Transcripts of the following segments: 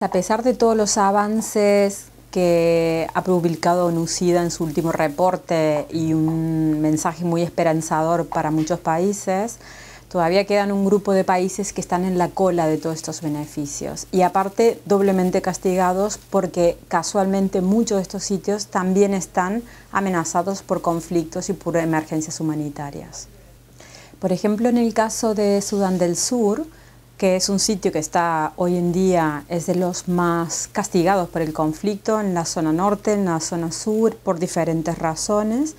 A pesar de todos los avances que ha publicado NUCIDA en su último reporte y un mensaje muy esperanzador para muchos países, todavía quedan un grupo de países que están en la cola de todos estos beneficios y aparte doblemente castigados porque casualmente muchos de estos sitios también están amenazados por conflictos y por emergencias humanitarias. Por ejemplo, en el caso de Sudán del Sur, que es un sitio que está hoy en día, es de los más castigados por el conflicto en la zona norte, en la zona sur, por diferentes razones.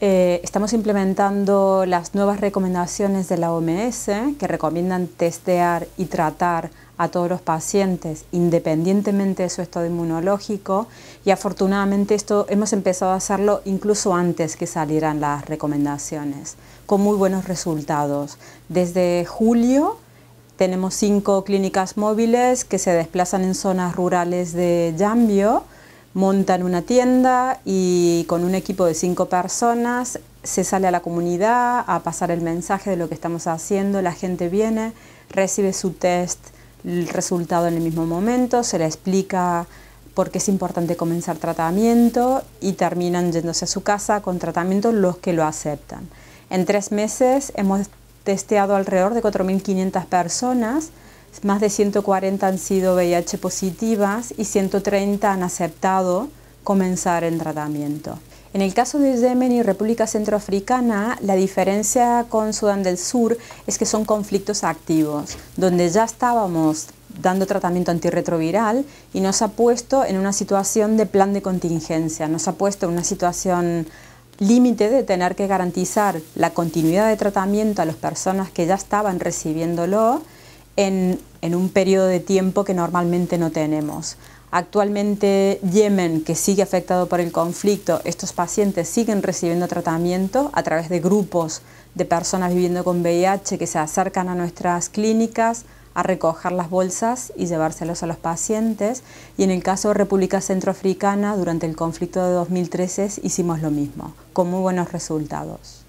Eh, estamos implementando las nuevas recomendaciones de la OMS que recomiendan testear y tratar a todos los pacientes independientemente de su estado inmunológico y afortunadamente esto hemos empezado a hacerlo incluso antes que salieran las recomendaciones con muy buenos resultados. Desde julio tenemos cinco clínicas móviles que se desplazan en zonas rurales de Yambio, montan una tienda y con un equipo de cinco personas se sale a la comunidad a pasar el mensaje de lo que estamos haciendo, la gente viene, recibe su test, el resultado en el mismo momento, se le explica por qué es importante comenzar tratamiento y terminan yéndose a su casa con tratamiento los que lo aceptan. En tres meses hemos testeado alrededor de 4.500 personas, más de 140 han sido VIH positivas y 130 han aceptado comenzar el tratamiento. En el caso de Yemen y República Centroafricana, la diferencia con Sudán del Sur es que son conflictos activos, donde ya estábamos dando tratamiento antirretroviral y nos ha puesto en una situación de plan de contingencia, nos ha puesto en una situación límite de tener que garantizar la continuidad de tratamiento a las personas que ya estaban recibiéndolo en, un periodo de tiempo que normalmente no tenemos. Actualmente Yemen, que sigue afectado por el conflicto, estos pacientes siguen recibiendo tratamiento a través de grupos de personas viviendo con VIH que se acercan a nuestras clínicas, a recoger las bolsas y llevárselas a los pacientes. Y en el caso de República Centroafricana, durante el conflicto de 2013 hicimos lo mismo, con muy buenos resultados.